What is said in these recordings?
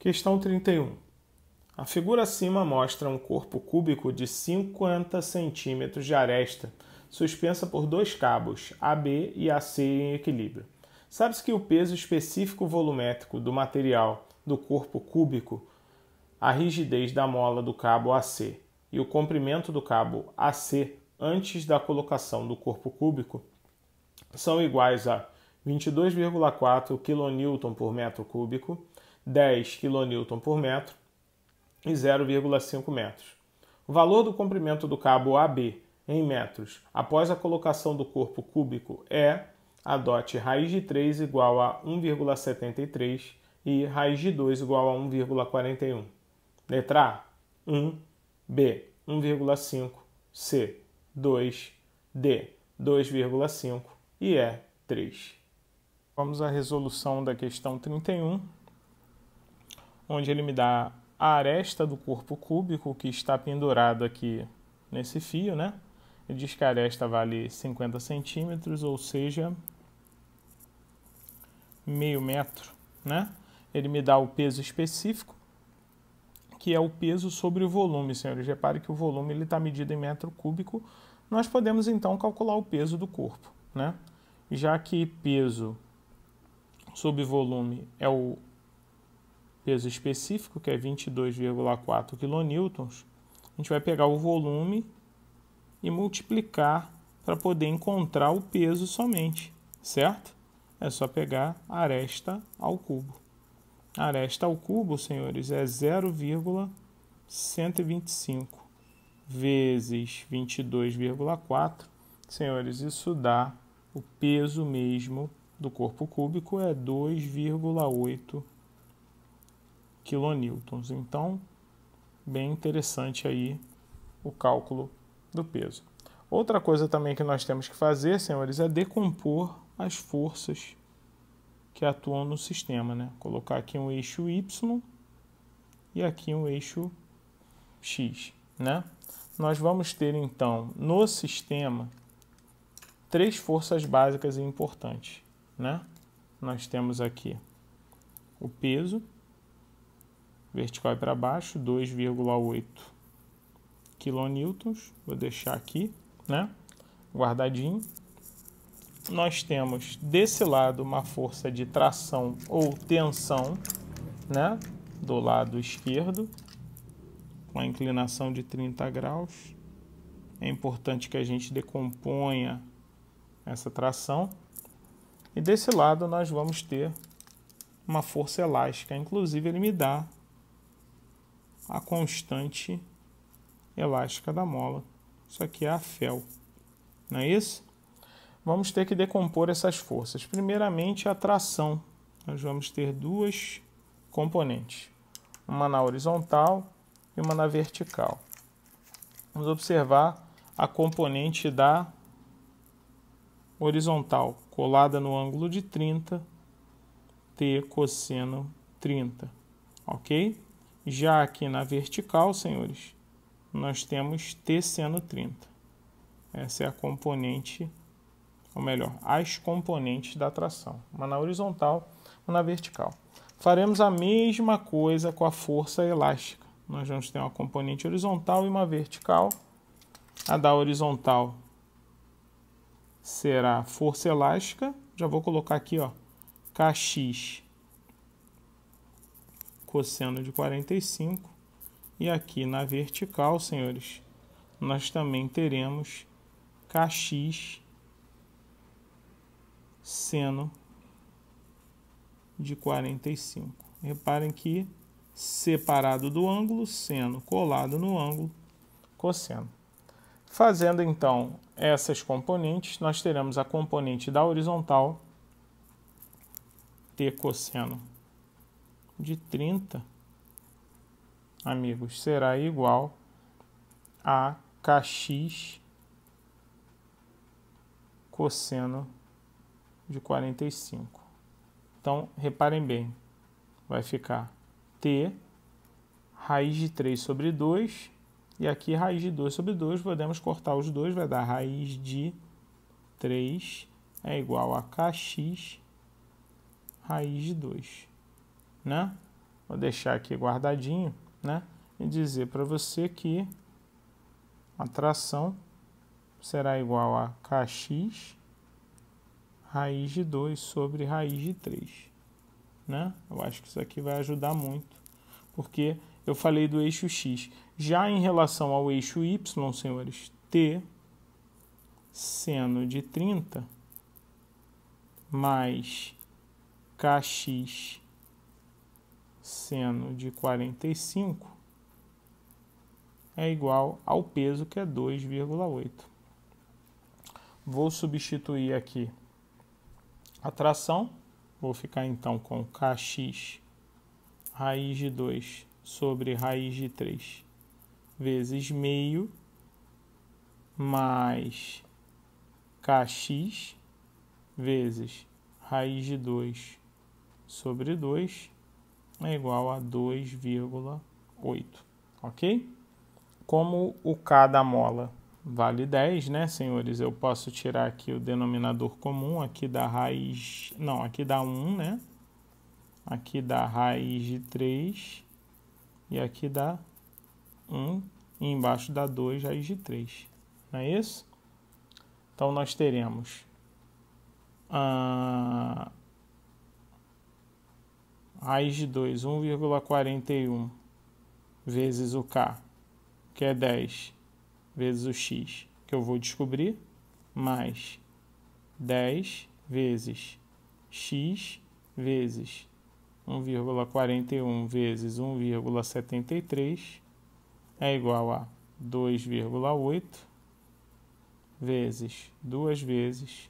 Questão 31. A figura acima mostra um corpo cúbico de 50 centímetros de aresta, suspensa por dois cabos, AB e AC em equilíbrio. Sabe-se que o peso específico volumétrico do material do corpo cúbico, a rigidez da mola do cabo AC e o comprimento do cabo AC antes da colocação do corpo cúbico são iguais a 22,4 kN por metro cúbico 10 kN por metro e 0,5 metros. O valor do comprimento do cabo AB em metros após a colocação do corpo cúbico é a dote raiz de 3 igual a 1,73 e raiz de 2 igual a 1,41. Letra A, 1, B, 1,5, C, 2, D, 2,5 e E, 3. Vamos à resolução da questão 31 onde ele me dá a aresta do corpo cúbico que está pendurado aqui nesse fio, né? Ele diz que a aresta vale 50 centímetros, ou seja, meio metro, né? Ele me dá o peso específico, que é o peso sobre o volume, senhores. Repare que o volume ele está medido em metro cúbico. Nós podemos então calcular o peso do corpo, né? Já que peso sobre volume é o peso específico, que é 22,4 kN, a gente vai pegar o volume e multiplicar para poder encontrar o peso somente, certo? É só pegar aresta ao cubo. A aresta ao cubo, senhores, é 0,125 vezes 22,4. Senhores, isso dá o peso mesmo do corpo cúbico é 2,8 quilonewtons. Então, bem interessante aí o cálculo do peso. Outra coisa também que nós temos que fazer, senhores, é decompor as forças que atuam no sistema, né? Colocar aqui um eixo Y e aqui um eixo X, né? Nós vamos ter então no sistema três forças básicas e importantes, né? Nós temos aqui o peso, vertical e para baixo, 2,8 kN. Vou deixar aqui, né? Guardadinho. Nós temos desse lado uma força de tração ou tensão, né? Do lado esquerdo, com a inclinação de 30 graus. É importante que a gente decomponha essa tração. E desse lado nós vamos ter uma força elástica. Inclusive, ele me dá a constante elástica da mola. Isso aqui é a FEL, não é isso? Vamos ter que decompor essas forças. Primeiramente, a tração. Nós vamos ter duas componentes, uma na horizontal e uma na vertical. Vamos observar a componente da horizontal, colada no ângulo de 30, t cosseno 30, ok? Já aqui na vertical, senhores, nós temos T seno 30. Essa é a componente, ou melhor, as componentes da tração. Uma na horizontal, uma na vertical. Faremos a mesma coisa com a força elástica. Nós vamos ter uma componente horizontal e uma vertical. A da horizontal será força elástica. Já vou colocar aqui, ó, Kx cosseno de 45. E aqui na vertical, senhores, nós também teremos kx seno de 45. Reparem que separado do ângulo, seno colado no ângulo, cosseno. Fazendo então essas componentes, nós teremos a componente da horizontal, t cosseno de 30, amigos, será igual a kx cosseno de 45. Então, reparem bem, vai ficar t raiz de 3 sobre 2, e aqui raiz de 2 sobre 2, podemos cortar os dois, vai dar raiz de 3 é igual a kx raiz de 2 né? Vou deixar aqui guardadinho, né? E dizer para você que a tração será igual a kx raiz de 2 sobre raiz de 3, né? Eu acho que isso aqui vai ajudar muito, porque eu falei do eixo x. Já em relação ao eixo y, senhores, t seno de 30 mais kx seno de 45 é igual ao peso que é 2,8. Vou substituir aqui a tração, vou ficar então com kx raiz de 2 sobre raiz de 3 vezes meio mais kx vezes raiz de 2 sobre 2 é igual a 2,8, ok? Como o K da mola vale 10, né, senhores? Eu posso tirar aqui o denominador comum, aqui da raiz... Não, aqui dá 1, né? Aqui dá raiz de 3 e aqui dá 1 e embaixo dá 2 raiz de 3, não é isso? Então, nós teremos... Ah, raiz de 2, 1,41 vezes o K, que é 10, vezes o X, que eu vou descobrir, mais 10 vezes X vezes 1,41 vezes 1,73 é igual a 2,8 vezes duas vezes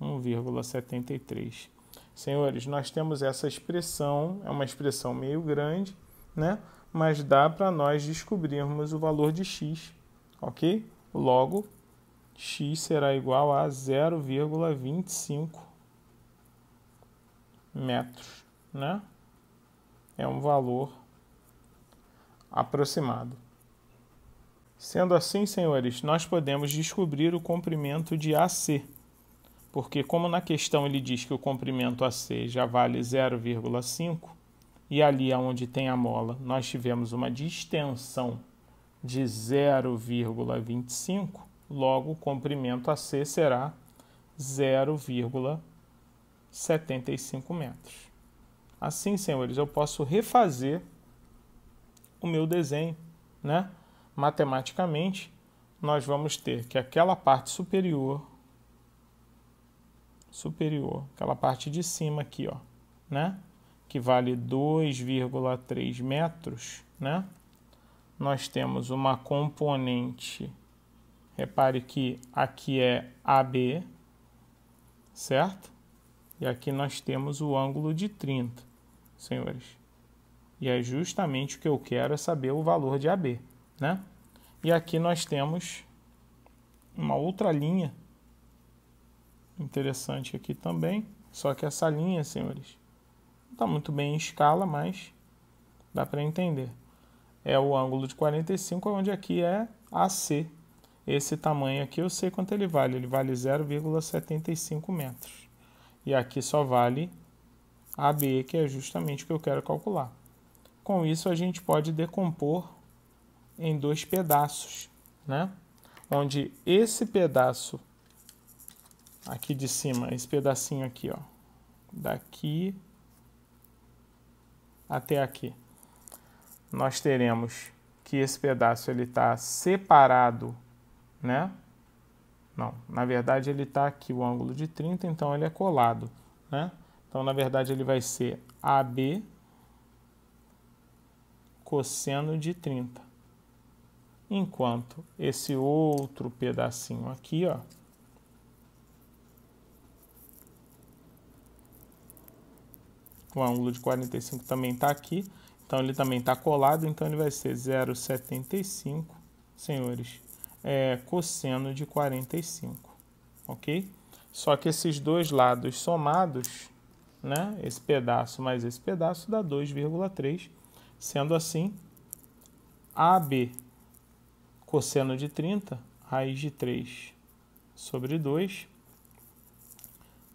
1,73. Senhores, nós temos essa expressão, é uma expressão meio grande, né? Mas dá para nós descobrirmos o valor de x, ok? Logo, x será igual a 0,25 metros, né? É um valor aproximado. Sendo assim, senhores, nós podemos descobrir o comprimento de AC, porque como na questão ele diz que o comprimento AC já vale 0,5 e ali onde tem a mola nós tivemos uma distensão de 0,25, logo o comprimento AC será 0,75 metros. Assim, senhores, eu posso refazer o meu desenho, né? Matematicamente, nós vamos ter que aquela parte superior superior, aquela parte de cima aqui, ó, né? Que vale 2,3 metros, né? Nós temos uma componente. Repare que aqui é AB, certo? E aqui nós temos o ângulo de 30, senhores. E é justamente o que eu quero é saber o valor de AB, né? E aqui nós temos uma outra linha interessante aqui também. Só que essa linha, senhores, não está muito bem em escala, mas dá para entender. É o ângulo de 45, onde aqui é AC. Esse tamanho aqui eu sei quanto ele vale, ele vale 0,75 metros. E aqui só vale AB, que é justamente o que eu quero calcular. Com isso, a gente pode decompor em dois pedaços, né? onde esse pedaço aqui de cima, esse pedacinho aqui, ó, daqui até aqui. Nós teremos que esse pedaço ele está separado, né? Não, na verdade ele está aqui o ângulo de 30, então ele é colado, né? Então na verdade ele vai ser AB cosseno de 30. Enquanto esse outro pedacinho aqui, ó, o ângulo de 45 também está aqui, então ele também está colado, então ele vai ser 0,75, senhores, é, cosseno de 45, ok? Só que esses dois lados somados, né, esse pedaço mais esse pedaço dá 2,3, sendo assim, AB cosseno de 30, raiz de 3 sobre 2,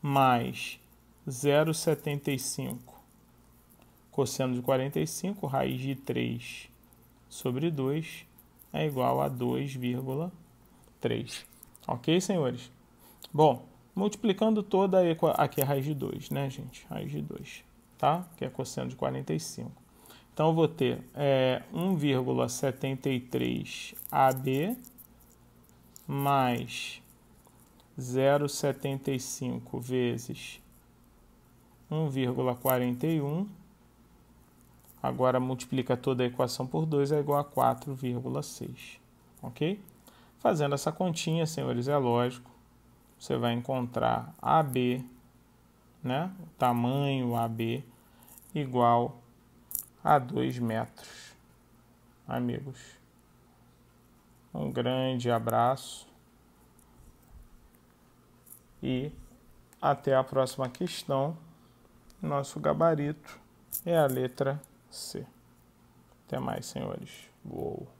mais 0,75. Cosseno de 45, raiz de 3 sobre 2 é igual a 2,3. Ok, senhores? Bom, multiplicando toda a equação. Aqui é raiz de 2, né, gente? Raiz de 2, tá? Que é cosseno de 45. Então, eu vou ter é, 1,73AB mais 0,75 vezes 1,41. Agora multiplica toda a equação por 2 é igual a 4,6. Ok? Fazendo essa continha, senhores, é lógico, você vai encontrar AB, né? O tamanho AB igual a 2 metros. Amigos, um grande abraço e até a próxima questão. Nosso gabarito é a letra C. Até mais, senhores. Uou.